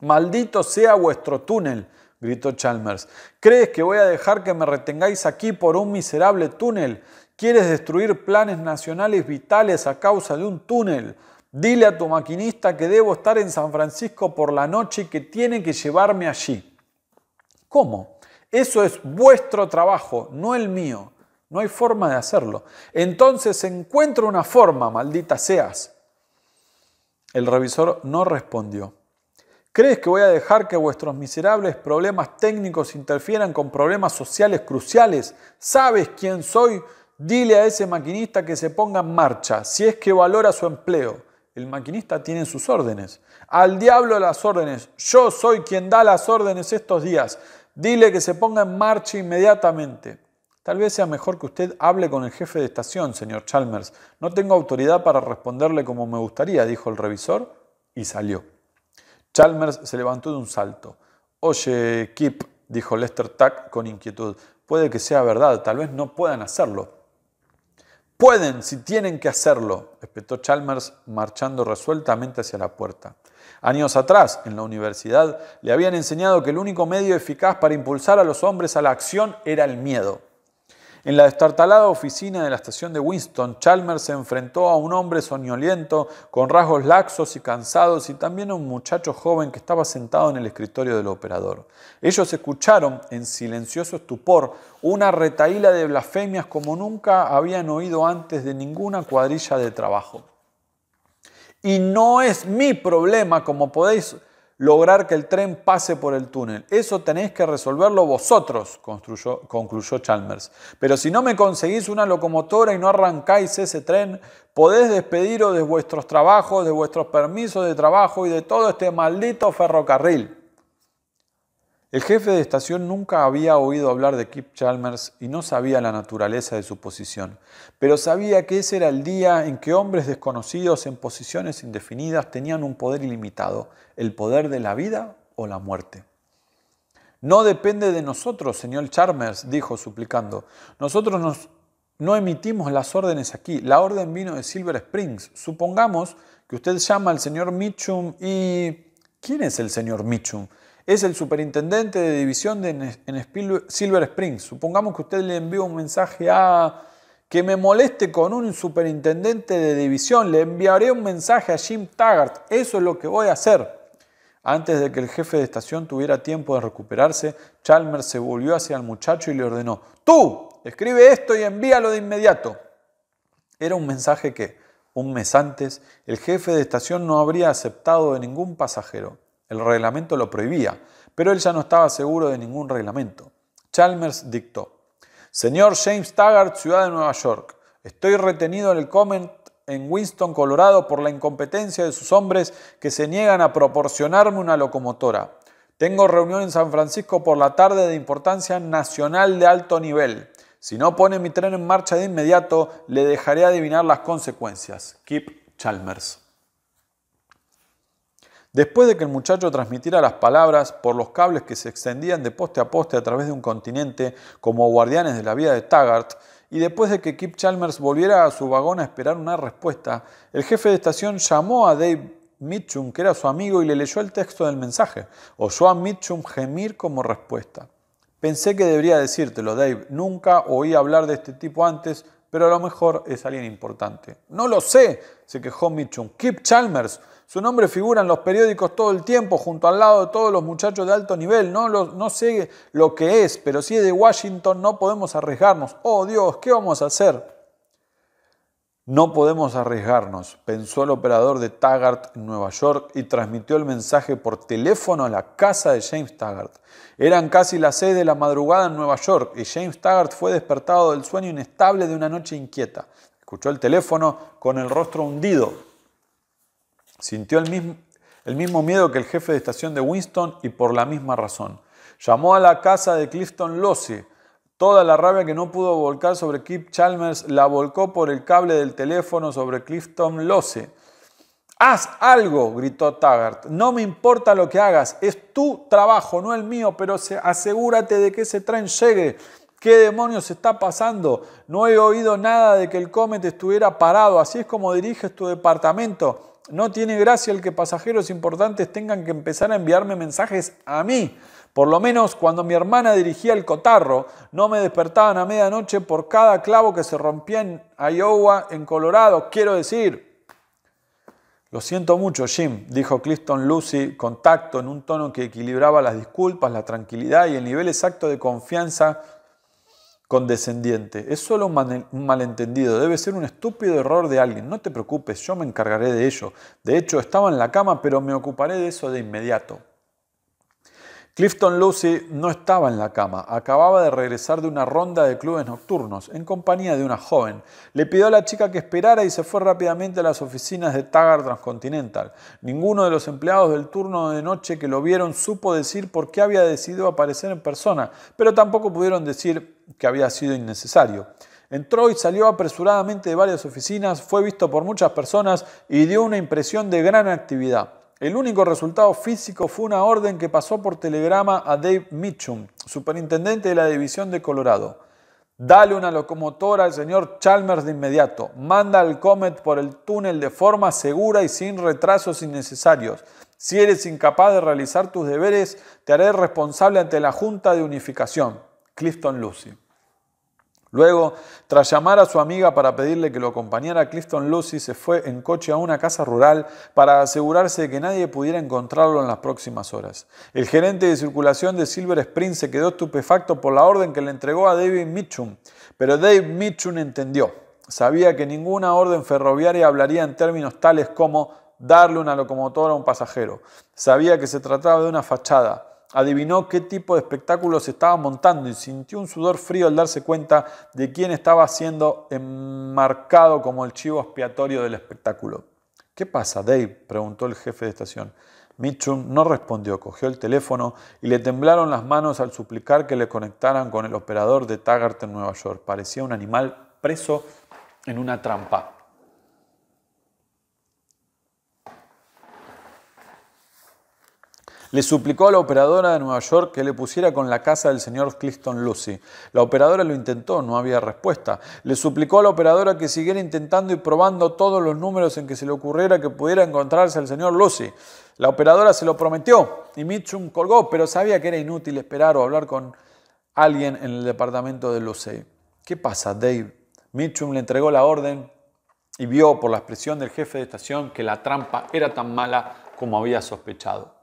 Maldito sea vuestro túnel, gritó Chalmers. ¿Crees que voy a dejar que me retengáis aquí por un miserable túnel? ¿Quieres destruir planes nacionales vitales a causa de un túnel? Dile a tu maquinista que debo estar en San Francisco por la noche y que tiene que llevarme allí. ¿Cómo? Eso es vuestro trabajo, no el mío. No hay forma de hacerlo. Entonces encuentro una forma, maldita seas. El revisor no respondió. ¿Crees que voy a dejar que vuestros miserables problemas técnicos interfieran con problemas sociales cruciales? ¿Sabes quién soy? Dile a ese maquinista que se ponga en marcha, si es que valora su empleo. El maquinista tiene sus órdenes. Al diablo las órdenes. Yo soy quien da las órdenes estos días. Dile que se ponga en marcha inmediatamente. Tal vez sea mejor que usted hable con el jefe de estación, señor Chalmers. No tengo autoridad para responderle como me gustaría, dijo el revisor y salió. Chalmers se levantó de un salto. Oye, Kip, dijo Lester Tuck con inquietud, puede que sea verdad, tal vez no puedan hacerlo. Pueden, si tienen que hacerlo, espetó Chalmers marchando resueltamente hacia la puerta. Años atrás, en la universidad, le habían enseñado que el único medio eficaz para impulsar a los hombres a la acción era el miedo. En la destartalada oficina de la estación de Winston, Chalmers se enfrentó a un hombre soñoliento, con rasgos laxos y cansados, y también a un muchacho joven que estaba sentado en el escritorio del operador. Ellos escucharon, en silencioso estupor, una retaíla de blasfemias como nunca habían oído antes de ninguna cuadrilla de trabajo. Y no es mi problema, como podéis lograr que el tren pase por el túnel. Eso tenéis que resolverlo vosotros, concluyó Chalmers. Pero si no me conseguís una locomotora y no arrancáis ese tren, podés despediros de vuestros trabajos, de vuestros permisos de trabajo y de todo este maldito ferrocarril. El jefe de estación nunca había oído hablar de Kip Chalmers y no sabía la naturaleza de su posición, pero sabía que ese era el día en que hombres desconocidos en posiciones indefinidas tenían un poder ilimitado, el poder de la vida o la muerte. No depende de nosotros, señor Chalmers, dijo suplicando. Nosotros no emitimos las órdenes aquí. La orden vino de Silver Springs. Supongamos que usted llama al señor Mitchum y... ¿Quién es el señor Mitchum? es el superintendente de división en Silver Springs. Supongamos que usted le envía un mensaje a que me moleste con un superintendente de división, le enviaré un mensaje a Jim Taggart. Eso es lo que voy a hacer. Antes de que el jefe de estación tuviera tiempo de recuperarse, Chalmers se volvió hacia el muchacho y le ordenó, tú, escribe esto y envíalo de inmediato. Era un mensaje que, un mes antes, el jefe de estación no habría aceptado de ningún pasajero. El reglamento lo prohibía, pero él ya no estaba seguro de ningún reglamento. Chalmers dictó, Señor James Taggart, Ciudad de Nueva York, estoy retenido en el Comet en Winston, Colorado, por la incompetencia de sus hombres que se niegan a proporcionarme una locomotora. Tengo reunión en San Francisco por la tarde de importancia nacional de alto nivel. Si no pone mi tren en marcha de inmediato, le dejaré adivinar las consecuencias. Kip Chalmers. Después de que el muchacho transmitiera las palabras por los cables que se extendían de poste a poste a través de un continente como guardianes de la vida de Taggart, y después de que Kip Chalmers volviera a su vagón a esperar una respuesta, el jefe de estación llamó a Dave Mitchum, que era su amigo, y le leyó el texto del mensaje. Oyó a Mitchum gemir como respuesta. Pensé que debería decírtelo, Dave. Nunca oí hablar de este tipo antes, pero a lo mejor es alguien importante. No lo sé, se quejó Mitchum. Kip Chalmers su nombre figura en los periódicos todo el tiempo, junto al lado de todos los muchachos de alto nivel. No, sé lo que es, pero si es de Washington no podemos arriesgarnos. Oh Dios, ¿qué vamos a hacer? No podemos arriesgarnos, pensó el operador de Taggart en Nueva York y transmitió el mensaje por teléfono a la casa de James Taggart. Eran casi las seis de la madrugada en Nueva York y James Taggart fue despertado del sueño inestable de una noche inquieta. Escuchó el teléfono con el rostro hundido Sintió el mismo, miedo que el jefe de estación de Winston y por la misma razón. Llamó a la casa de Clifton Lossie. Toda la rabia que no pudo volcar sobre Kip Chalmers la volcó por el cable del teléfono sobre Clifton Lossie. Haz algo, gritó Taggart. No me importa lo que hagas, es tu trabajo, no el mío, pero asegúrate de que ese tren llegue. ¿Qué demonios está pasando? No he oído nada de que el Comet estuviera parado, así es como diriges tu departamento. No tiene gracia el que pasajeros importantes tengan que empezar a enviarme mensajes a mí. Por lo menos cuando mi hermana dirigía el cotarro, no me despertaban a medianoche por cada clavo que se rompía en Iowa, en Colorado. Quiero decir, lo siento mucho, Jim, dijo Clifton Lucy con tacto en un tono que equilibraba las disculpas, la tranquilidad y el nivel exacto de confianza condescendiente. Es solo un, malentendido, debe ser un estúpido error de alguien. No te preocupes, yo me encargaré de ello. De hecho, estaba en la cama, pero me ocuparé de eso de inmediato. Clifton Lucy no estaba en la cama, acababa de regresar de una ronda de clubes nocturnos, en compañía de una joven. Le pidió a la chica que esperara y se fue rápidamente a las oficinas de Taggart Transcontinental. Ninguno de los empleados del turno de noche que lo vieron supo decir por qué había decidido aparecer en persona, pero tampoco pudieron decir que había sido innecesario. Entró y salió apresuradamente de varias oficinas, fue visto por muchas personas y dio una impresión de gran actividad. El único resultado físico fue una orden que pasó por telegrama a Dave Mitchum, superintendente de la división de Colorado. Dale una locomotora al señor Chalmers de inmediato. Manda al Comet por el túnel de forma segura y sin retrasos innecesarios. Si eres incapaz de realizar tus deberes, te haré responsable ante la Junta de Unificación. Clifton Lucy. Luego, tras llamar a su amiga para pedirle que lo acompañara, Clifton Lucy se fue en coche a una casa rural para asegurarse de que nadie pudiera encontrarlo en las próximas horas. El gerente de circulación de Silver Spring se quedó estupefacto por la orden que le entregó a David Mitchum, pero Dave Mitchum entendió. Sabía que ninguna orden ferroviaria hablaría en términos tales como darle una locomotora a un pasajero. Sabía que se trataba de una fachada, adivinó qué tipo de espectáculo se estaba montando y sintió un sudor frío al darse cuenta de quién estaba siendo enmarcado como el chivo expiatorio del espectáculo. ¿Qué pasa, Dave? preguntó el jefe de estación. Mitchum no respondió, cogió el teléfono y le temblaron las manos al suplicar que le conectaran con el operador de Taggart en Nueva York. Parecía un animal preso en una trampa. Le suplicó a la operadora de Nueva York que le pusiera con la casa del señor Clifton Lucy. La operadora lo intentó, no había respuesta. Le suplicó a la operadora que siguiera intentando y probando todos los números en que se le ocurriera que pudiera encontrarse al señor Lucy. La operadora se lo prometió y Mitchum colgó, pero sabía que era inútil esperar o hablar con alguien en el departamento de Lucy. ¿Qué pasa, Dave? Mitchum le entregó la orden y vio por la expresión del jefe de estación que la trampa era tan mala como había sospechado.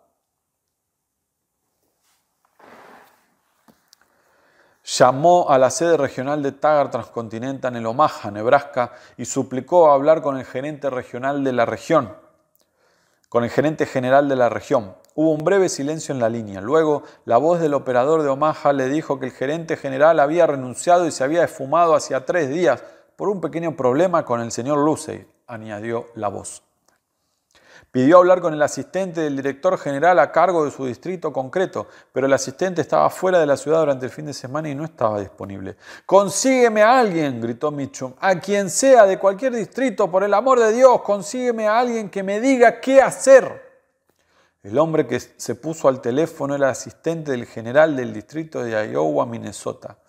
llamó a la sede regional de Tagar Transcontinental en Omaha, Nebraska, y suplicó hablar con el gerente regional de la región, con el gerente general de la región. Hubo un breve silencio en la línea. Luego, la voz del operador de Omaha le dijo que el gerente general había renunciado y se había esfumado hacia tres días por un pequeño problema con el señor Lucey, añadió la voz. Pidió hablar con el asistente del director general a cargo de su distrito concreto, pero el asistente estaba fuera de la ciudad durante el fin de semana y no estaba disponible. Consígueme a alguien, gritó Mitchum, a quien sea de cualquier distrito, por el amor de Dios, consígueme a alguien que me diga qué hacer. El hombre que se puso al teléfono era asistente del general del distrito de Iowa, Minnesota.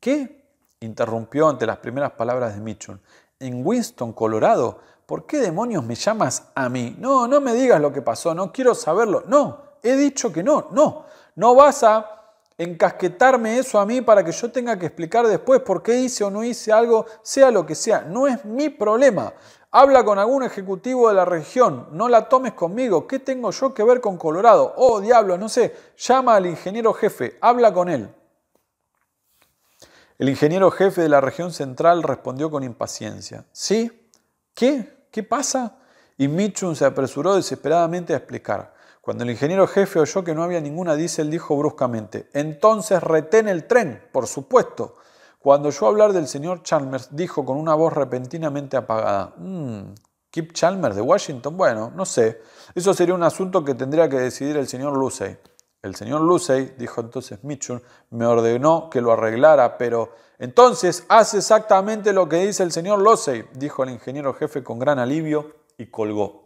¿Qué? interrumpió ante las primeras palabras de Mitchum. En Winston, Colorado, ¿por qué demonios me llamas a mí? No, no me digas lo que pasó, no quiero saberlo. No, he dicho que no, no. No vas a encasquetarme eso a mí para que yo tenga que explicar después por qué hice o no hice algo, sea lo que sea. No es mi problema. Habla con algún ejecutivo de la región, no la tomes conmigo. ¿Qué tengo yo que ver con Colorado? Oh, diablo, no sé. Llama al ingeniero jefe, habla con él. El ingeniero jefe de la región central respondió con impaciencia. ¿Sí? ¿Qué? ¿Qué pasa? Y Mitchum se apresuró desesperadamente a explicar. Cuando el ingeniero jefe oyó que no había ninguna diésel, dijo bruscamente, entonces retén el tren, por supuesto. Cuando oyó hablar del señor Chalmers, dijo con una voz repentinamente apagada, mmm, Kip Chalmers de Washington, bueno, no sé, eso sería un asunto que tendría que decidir el señor Lucey. El señor Lucey, dijo entonces Mitchum, me ordenó que lo arreglara, pero entonces haz exactamente lo que dice el señor Losey, dijo el ingeniero jefe con gran alivio y colgó.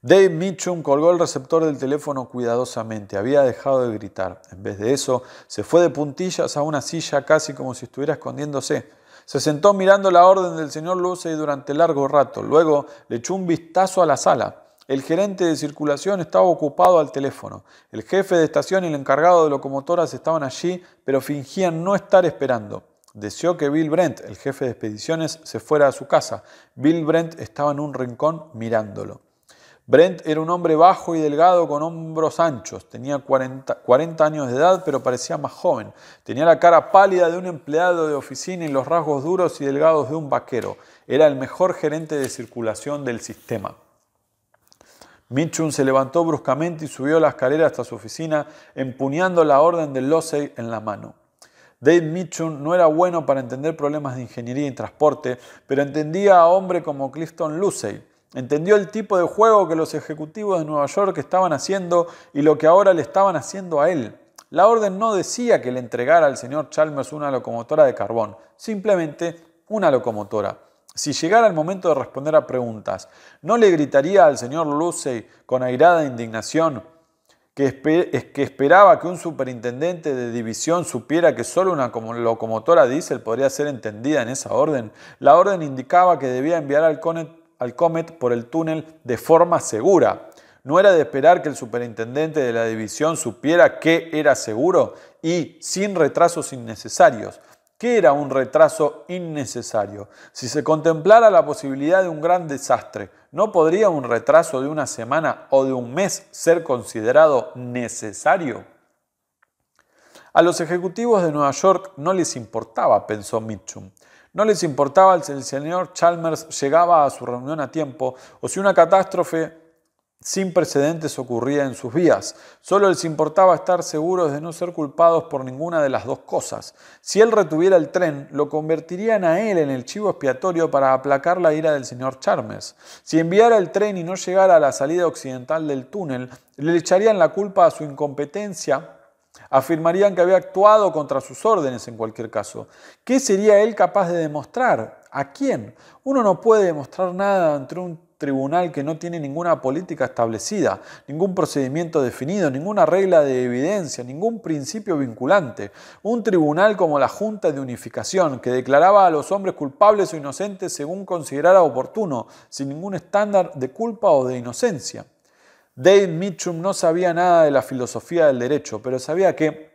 Dave Mitchum colgó el receptor del teléfono cuidadosamente. Había dejado de gritar. En vez de eso, se fue de puntillas a una silla casi como si estuviera escondiéndose. Se sentó mirando la orden del señor Losey durante largo rato. Luego le echó un vistazo a la sala el gerente de circulación estaba ocupado al teléfono. El jefe de estación y el encargado de locomotoras estaban allí, pero fingían no estar esperando. Deseó que Bill Brent, el jefe de expediciones, se fuera a su casa. Bill Brent estaba en un rincón mirándolo. Brent era un hombre bajo y delgado con hombros anchos. Tenía 40, años de edad, pero parecía más joven. Tenía la cara pálida de un empleado de oficina y los rasgos duros y delgados de un vaquero. Era el mejor gerente de circulación del sistema. Mitchum se levantó bruscamente y subió la escalera hasta su oficina, empuñando la orden de Losey en la mano. Dave Mitchum no era bueno para entender problemas de ingeniería y transporte, pero entendía a hombre como Clifton Losey. Entendió el tipo de juego que los ejecutivos de Nueva York estaban haciendo y lo que ahora le estaban haciendo a él. La orden no decía que le entregara al señor Chalmers una locomotora de carbón, simplemente una locomotora. Si llegara el momento de responder a preguntas, ¿no le gritaría al señor Lucey con airada indignación que, esperaba que un superintendente de división supiera que solo una locomotora diésel podría ser entendida en esa orden? La orden indicaba que debía enviar al, Comet por el túnel de forma segura. ¿No era de esperar que el superintendente de la división supiera que era seguro y sin retrasos innecesarios? ¿Qué era un retraso innecesario? Si se contemplara la posibilidad de un gran desastre, ¿no podría un retraso de una semana o de un mes ser considerado necesario? A los ejecutivos de Nueva York no les importaba, pensó Mitchum. No les importaba si el señor Chalmers llegaba a su reunión a tiempo o si una catástrofe sin precedentes ocurría en sus vías. Solo les importaba estar seguros de no ser culpados por ninguna de las dos cosas. Si él retuviera el tren, lo convertirían a él en el chivo expiatorio para aplacar la ira del señor Charmes. Si enviara el tren y no llegara a la salida occidental del túnel, le echarían la culpa a su incompetencia Afirmarían que había actuado contra sus órdenes en cualquier caso. ¿Qué sería él capaz de demostrar? ¿A quién? Uno no puede demostrar nada entre un tribunal que no tiene ninguna política establecida, ningún procedimiento definido, ninguna regla de evidencia, ningún principio vinculante. Un tribunal como la Junta de Unificación, que declaraba a los hombres culpables o inocentes según considerara oportuno, sin ningún estándar de culpa o de inocencia. Dave Mitchum no sabía nada de la filosofía del derecho, pero sabía que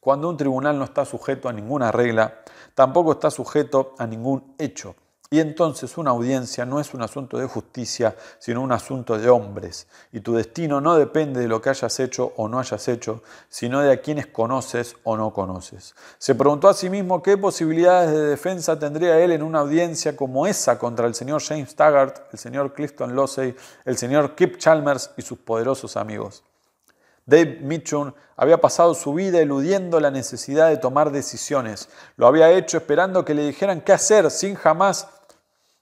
cuando un tribunal no está sujeto a ninguna regla, tampoco está sujeto a ningún hecho. Y entonces una audiencia no es un asunto de justicia, sino un asunto de hombres. Y tu destino no depende de lo que hayas hecho o no hayas hecho, sino de a quienes conoces o no conoces. Se preguntó a sí mismo qué posibilidades de defensa tendría él en una audiencia como esa contra el señor James Taggart, el señor Clifton Losey, el señor Kip Chalmers y sus poderosos amigos. Dave Mitchum había pasado su vida eludiendo la necesidad de tomar decisiones. Lo había hecho esperando que le dijeran qué hacer sin jamás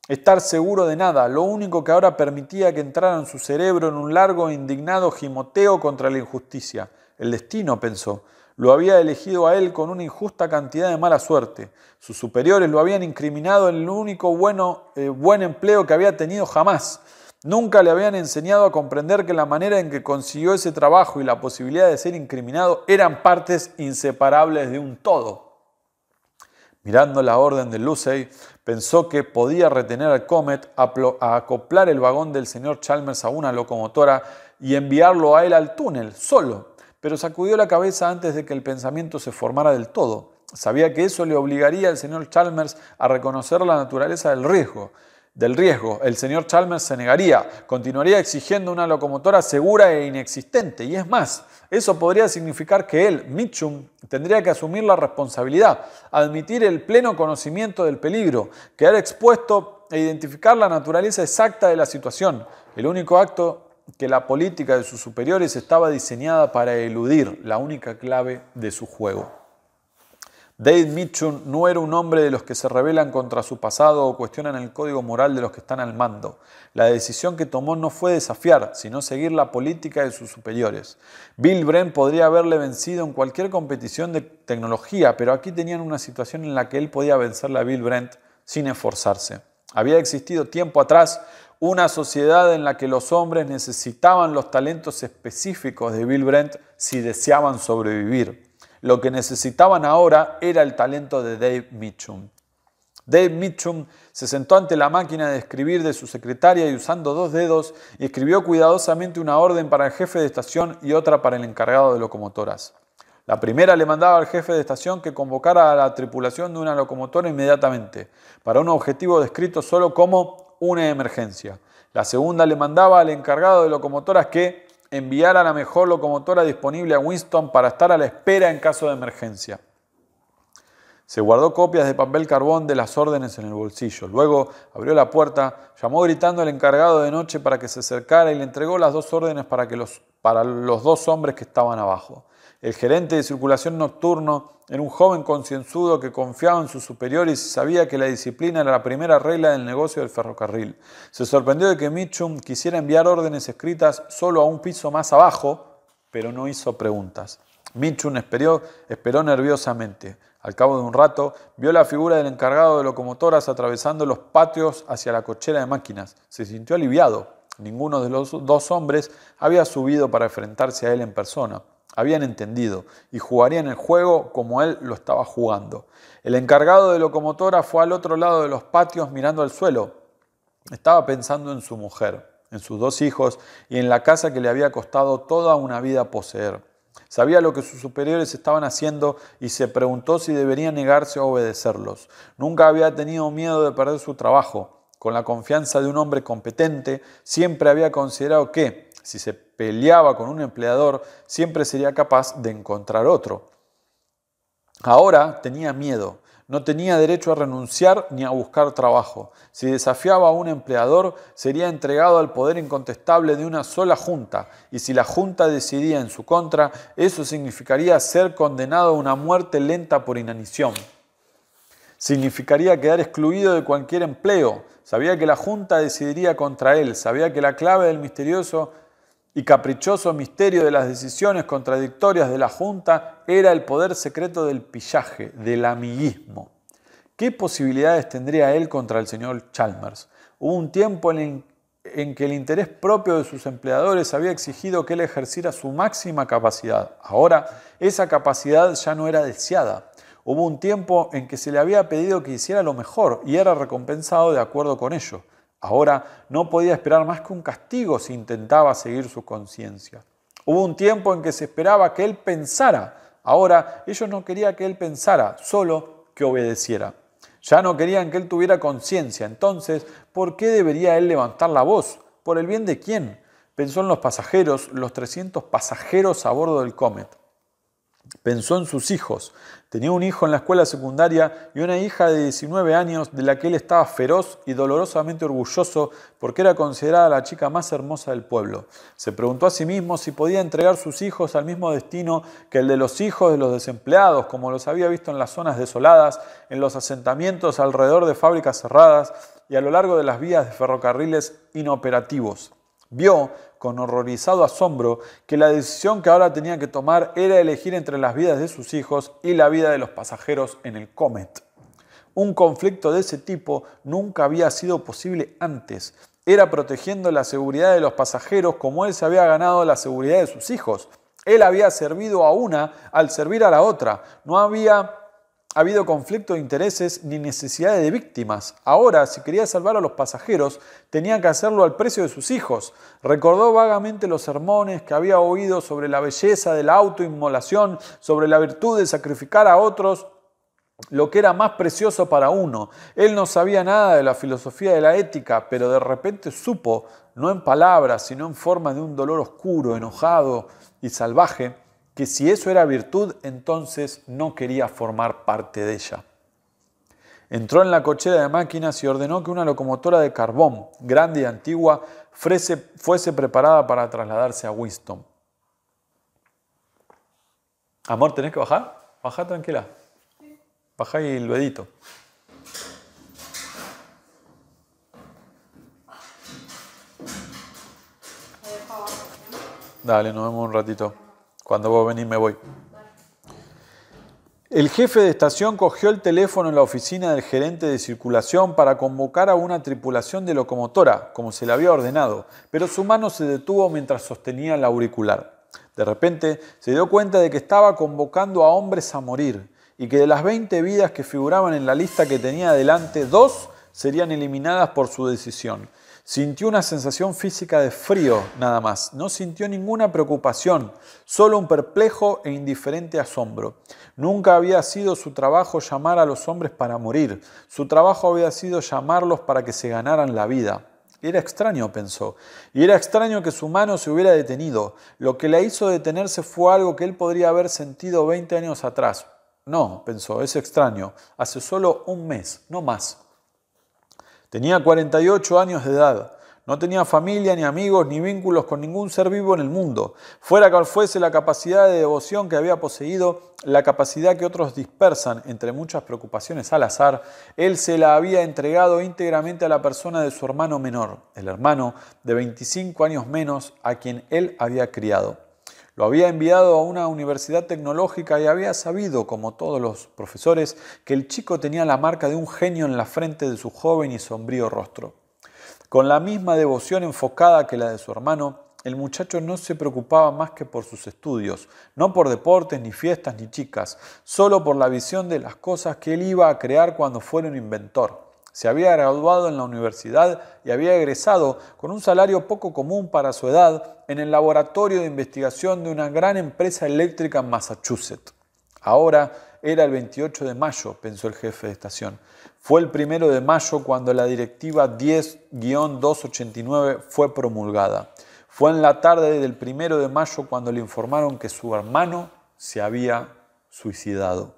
estar seguro de nada, lo único que ahora permitía que entrara en su cerebro en un largo e indignado gimoteo contra la injusticia. El destino, pensó, lo había elegido a él con una injusta cantidad de mala suerte. Sus superiores lo habían incriminado en el único bueno, eh, buen empleo que había tenido jamás. Nunca le habían enseñado a comprender que la manera en que consiguió ese trabajo y la posibilidad de ser incriminado eran partes inseparables de un todo. Mirando la orden de Lucey, Pensó que podía retener al Comet, a acoplar el vagón del señor Chalmers a una locomotora y enviarlo a él al túnel, solo. Pero sacudió la cabeza antes de que el pensamiento se formara del todo. Sabía que eso le obligaría al señor Chalmers a reconocer la naturaleza del riesgo del riesgo. El señor Chalmers se negaría, continuaría exigiendo una locomotora segura e inexistente. Y es más, eso podría significar que él, Mitchum, tendría que asumir la responsabilidad, admitir el pleno conocimiento del peligro, quedar expuesto e identificar la naturaleza exacta de la situación. El único acto que la política de sus superiores estaba diseñada para eludir, la única clave de su juego. David Mitchum no era un hombre de los que se rebelan contra su pasado o cuestionan el código moral de los que están al mando. La decisión que tomó no fue desafiar, sino seguir la política de sus superiores. Bill Brent podría haberle vencido en cualquier competición de tecnología, pero aquí tenían una situación en la que él podía vencerle a Bill Brent sin esforzarse. Había existido tiempo atrás una sociedad en la que los hombres necesitaban los talentos específicos de Bill Brent si deseaban sobrevivir. Lo que necesitaban ahora era el talento de Dave Mitchum. Dave Mitchum se sentó ante la máquina de escribir de su secretaria y usando dos dedos escribió cuidadosamente una orden para el jefe de estación y otra para el encargado de locomotoras. La primera le mandaba al jefe de estación que convocara a la tripulación de una locomotora inmediatamente, para un objetivo descrito solo como una emergencia. La segunda le mandaba al encargado de locomotoras que enviar a la mejor locomotora disponible a Winston para estar a la espera en caso de emergencia. Se guardó copias de papel carbón de las órdenes en el bolsillo. Luego abrió la puerta, llamó gritando al encargado de noche para que se acercara y le entregó las dos órdenes para que los para los dos hombres que estaban abajo. El gerente de circulación nocturno era un joven concienzudo que confiaba en sus superiores y sabía que la disciplina era la primera regla del negocio del ferrocarril. Se sorprendió de que Mitchum quisiera enviar órdenes escritas solo a un piso más abajo, pero no hizo preguntas. Mitchum esperó, esperó nerviosamente. Al cabo de un rato, vio la figura del encargado de locomotoras atravesando los patios hacia la cochera de máquinas. Se sintió aliviado Ninguno de los dos hombres había subido para enfrentarse a él en persona. Habían entendido y jugarían el juego como él lo estaba jugando. El encargado de locomotora fue al otro lado de los patios mirando al suelo. Estaba pensando en su mujer, en sus dos hijos y en la casa que le había costado toda una vida poseer. Sabía lo que sus superiores estaban haciendo y se preguntó si debería negarse a obedecerlos. Nunca había tenido miedo de perder su trabajo con la confianza de un hombre competente, siempre había considerado que, si se peleaba con un empleador, siempre sería capaz de encontrar otro. Ahora tenía miedo, no tenía derecho a renunciar ni a buscar trabajo. Si desafiaba a un empleador, sería entregado al poder incontestable de una sola junta, y si la junta decidía en su contra, eso significaría ser condenado a una muerte lenta por inanición. Significaría quedar excluido de cualquier empleo, sabía que la Junta decidiría contra él, sabía que la clave del misterioso y caprichoso misterio de las decisiones contradictorias de la Junta era el poder secreto del pillaje, del amiguismo. ¿Qué posibilidades tendría él contra el señor Chalmers? Hubo un tiempo en, en que el interés propio de sus empleadores había exigido que él ejerciera su máxima capacidad. Ahora, esa capacidad ya no era deseada. Hubo un tiempo en que se le había pedido que hiciera lo mejor y era recompensado de acuerdo con ello. Ahora no podía esperar más que un castigo si intentaba seguir su conciencia. Hubo un tiempo en que se esperaba que él pensara. Ahora ellos no querían que él pensara, solo que obedeciera. Ya no querían que él tuviera conciencia. Entonces, ¿por qué debería él levantar la voz? ¿Por el bien de quién? Pensó en los pasajeros, los 300 pasajeros a bordo del Comet. Pensó en sus hijos. Tenía un hijo en la escuela secundaria y una hija de 19 años de la que él estaba feroz y dolorosamente orgulloso porque era considerada la chica más hermosa del pueblo. Se preguntó a sí mismo si podía entregar sus hijos al mismo destino que el de los hijos de los desempleados, como los había visto en las zonas desoladas, en los asentamientos alrededor de fábricas cerradas y a lo largo de las vías de ferrocarriles inoperativos. Vio con horrorizado asombro que la decisión que ahora tenía que tomar era elegir entre las vidas de sus hijos y la vida de los pasajeros en el Comet. Un conflicto de ese tipo nunca había sido posible antes. Era protegiendo la seguridad de los pasajeros como él se había ganado la seguridad de sus hijos. Él había servido a una al servir a la otra. No había ha habido conflicto de intereses ni necesidades de víctimas. Ahora, si quería salvar a los pasajeros, tenía que hacerlo al precio de sus hijos. Recordó vagamente los sermones que había oído sobre la belleza de la autoinmolación, sobre la virtud de sacrificar a otros lo que era más precioso para uno. Él no sabía nada de la filosofía de la ética, pero de repente supo, no en palabras, sino en forma de un dolor oscuro, enojado y salvaje, que si eso era virtud, entonces no quería formar parte de ella. Entró en la cochera de máquinas y ordenó que una locomotora de carbón, grande y antigua, fuese preparada para trasladarse a Winston. Amor, ¿tenés que bajar? Baja tranquila. Baja y el vedito. Dale, nos vemos un ratito. Cuando voy a venir, me voy. El jefe de estación cogió el teléfono en la oficina del gerente de circulación para convocar a una tripulación de locomotora, como se le había ordenado, pero su mano se detuvo mientras sostenía el auricular. De repente se dio cuenta de que estaba convocando a hombres a morir y que de las 20 vidas que figuraban en la lista que tenía delante, dos serían eliminadas por su decisión. Sintió una sensación física de frío nada más. No sintió ninguna preocupación, solo un perplejo e indiferente asombro. Nunca había sido su trabajo llamar a los hombres para morir. Su trabajo había sido llamarlos para que se ganaran la vida. Era extraño, pensó, y era extraño que su mano se hubiera detenido. Lo que la hizo detenerse fue algo que él podría haber sentido 20 años atrás. No, pensó, es extraño, hace solo un mes, no más. Tenía 48 años de edad. No tenía familia, ni amigos, ni vínculos con ningún ser vivo en el mundo. Fuera cual fuese la capacidad de devoción que había poseído, la capacidad que otros dispersan entre muchas preocupaciones al azar, él se la había entregado íntegramente a la persona de su hermano menor, el hermano de 25 años menos a quien él había criado. Lo había enviado a una universidad tecnológica y había sabido, como todos los profesores, que el chico tenía la marca de un genio en la frente de su joven y sombrío rostro. Con la misma devoción enfocada que la de su hermano, el muchacho no se preocupaba más que por sus estudios, no por deportes, ni fiestas, ni chicas, solo por la visión de las cosas que él iba a crear cuando fuera un inventor. Se había graduado en la universidad y había egresado con un salario poco común para su edad en el laboratorio de investigación de una gran empresa eléctrica en Massachusetts. Ahora era el 28 de mayo, pensó el jefe de estación. Fue el primero de mayo cuando la directiva 10-289 fue promulgada. Fue en la tarde del primero de mayo cuando le informaron que su hermano se había suicidado.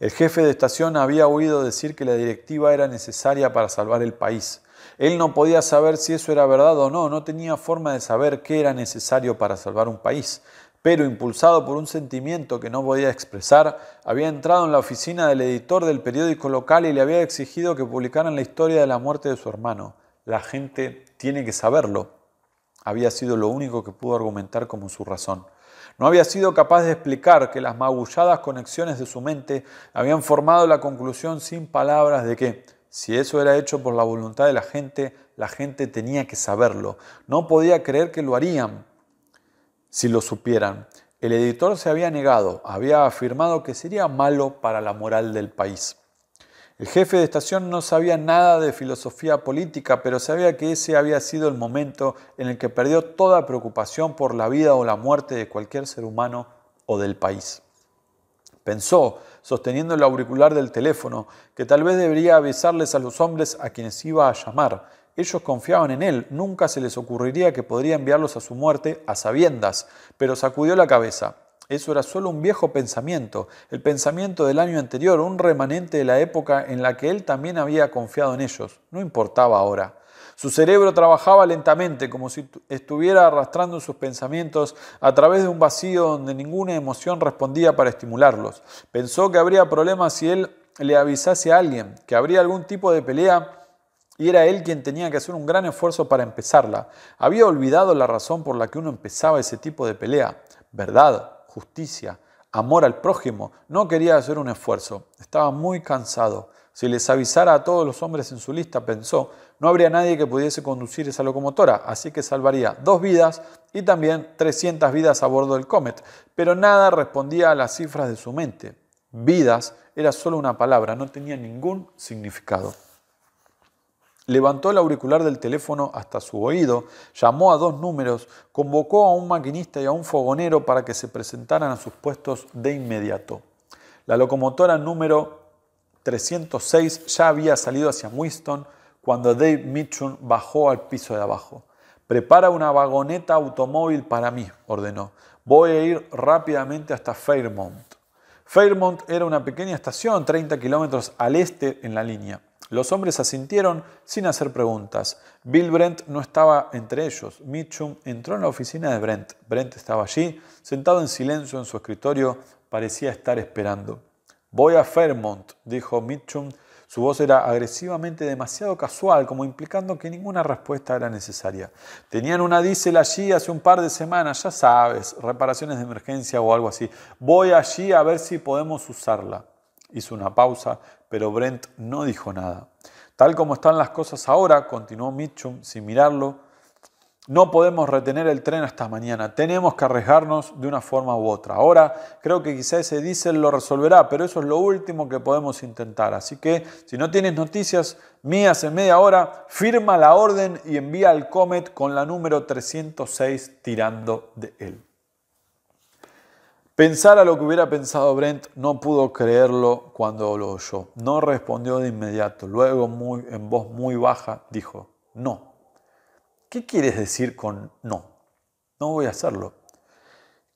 El jefe de estación había oído decir que la directiva era necesaria para salvar el país. Él no podía saber si eso era verdad o no, no tenía forma de saber qué era necesario para salvar un país, pero impulsado por un sentimiento que no podía expresar, había entrado en la oficina del editor del periódico local y le había exigido que publicaran la historia de la muerte de su hermano. La gente tiene que saberlo, había sido lo único que pudo argumentar como su razón. No había sido capaz de explicar que las magulladas conexiones de su mente habían formado la conclusión sin palabras de que, si eso era hecho por la voluntad de la gente, la gente tenía que saberlo. No podía creer que lo harían si lo supieran. El editor se había negado, había afirmado que sería malo para la moral del país. El jefe de estación no sabía nada de filosofía política, pero sabía que ese había sido el momento en el que perdió toda preocupación por la vida o la muerte de cualquier ser humano o del país. Pensó, sosteniendo el auricular del teléfono, que tal vez debería avisarles a los hombres a quienes iba a llamar. Ellos confiaban en él, nunca se les ocurriría que podría enviarlos a su muerte a sabiendas, pero sacudió la cabeza. Eso era solo un viejo pensamiento, el pensamiento del año anterior, un remanente de la época en la que él también había confiado en ellos. No importaba ahora. Su cerebro trabajaba lentamente, como si estuviera arrastrando sus pensamientos a través de un vacío donde ninguna emoción respondía para estimularlos. Pensó que habría problemas si él le avisase a alguien, que habría algún tipo de pelea y era él quien tenía que hacer un gran esfuerzo para empezarla. Había olvidado la razón por la que uno empezaba ese tipo de pelea. ¿Verdad? justicia, amor al prójimo, no quería hacer un esfuerzo, estaba muy cansado. Si les avisara a todos los hombres en su lista, pensó, no habría nadie que pudiese conducir esa locomotora, así que salvaría dos vidas y también 300 vidas a bordo del Comet. Pero nada respondía a las cifras de su mente. Vidas era solo una palabra, no tenía ningún significado. Levantó el auricular del teléfono hasta su oído, llamó a dos números, convocó a un maquinista y a un fogonero para que se presentaran a sus puestos de inmediato. La locomotora número 306 ya había salido hacia Winston cuando Dave Mitchum bajó al piso de abajo. Prepara una vagoneta automóvil para mí, ordenó. Voy a ir rápidamente hasta Fairmont. Fairmont era una pequeña estación 30 kilómetros al este en la línea. Los hombres asintieron sin hacer preguntas. Bill Brent no estaba entre ellos. Mitchum entró en la oficina de Brent. Brent estaba allí, sentado en silencio en su escritorio, parecía estar esperando. Voy a Fairmont, dijo Mitchum. Su voz era agresivamente demasiado casual, como implicando que ninguna respuesta era necesaria. Tenían una diésel allí hace un par de semanas, ya sabes, reparaciones de emergencia o algo así. Voy allí a ver si podemos usarla. Hizo una pausa, pero Brent no dijo nada. Tal como están las cosas ahora, continuó Mitchum sin mirarlo, no podemos retener el tren hasta mañana, tenemos que arriesgarnos de una forma u otra. Ahora creo que quizá ese diésel lo resolverá, pero eso es lo último que podemos intentar. Así que si no tienes noticias mías en media hora, firma la orden y envía al Comet con la número 306 tirando de él. Pensar a lo que hubiera pensado Brent, no pudo creerlo cuando lo oyó. No respondió de inmediato. Luego, en voz muy baja, dijo, no. ¿Qué quieres decir con no? No voy a hacerlo.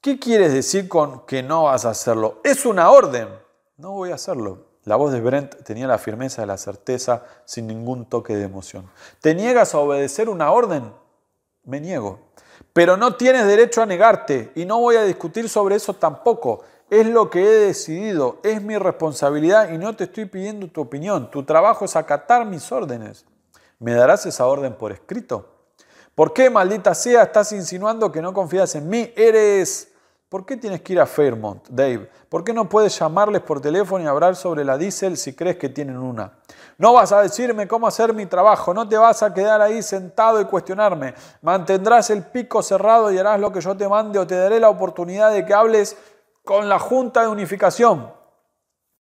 ¿Qué quieres decir con que no vas a hacerlo? Es una orden. No voy a hacerlo. La voz de Brent tenía la firmeza de la certeza sin ningún toque de emoción. ¿Te niegas a obedecer una orden? Me niego. Pero no tienes derecho a negarte y no voy a discutir sobre eso tampoco. Es lo que he decidido, es mi responsabilidad y no te estoy pidiendo tu opinión. Tu trabajo es acatar mis órdenes. ¿Me darás esa orden por escrito? ¿Por qué, maldita sea, estás insinuando que no confías en mí? Eres ¿Por qué tienes que ir a Fairmont, Dave? ¿Por qué no puedes llamarles por teléfono y hablar sobre la diésel si crees que tienen una? No vas a decirme cómo hacer mi trabajo, no te vas a quedar ahí sentado y cuestionarme. Mantendrás el pico cerrado y harás lo que yo te mande o te daré la oportunidad de que hables con la Junta de Unificación.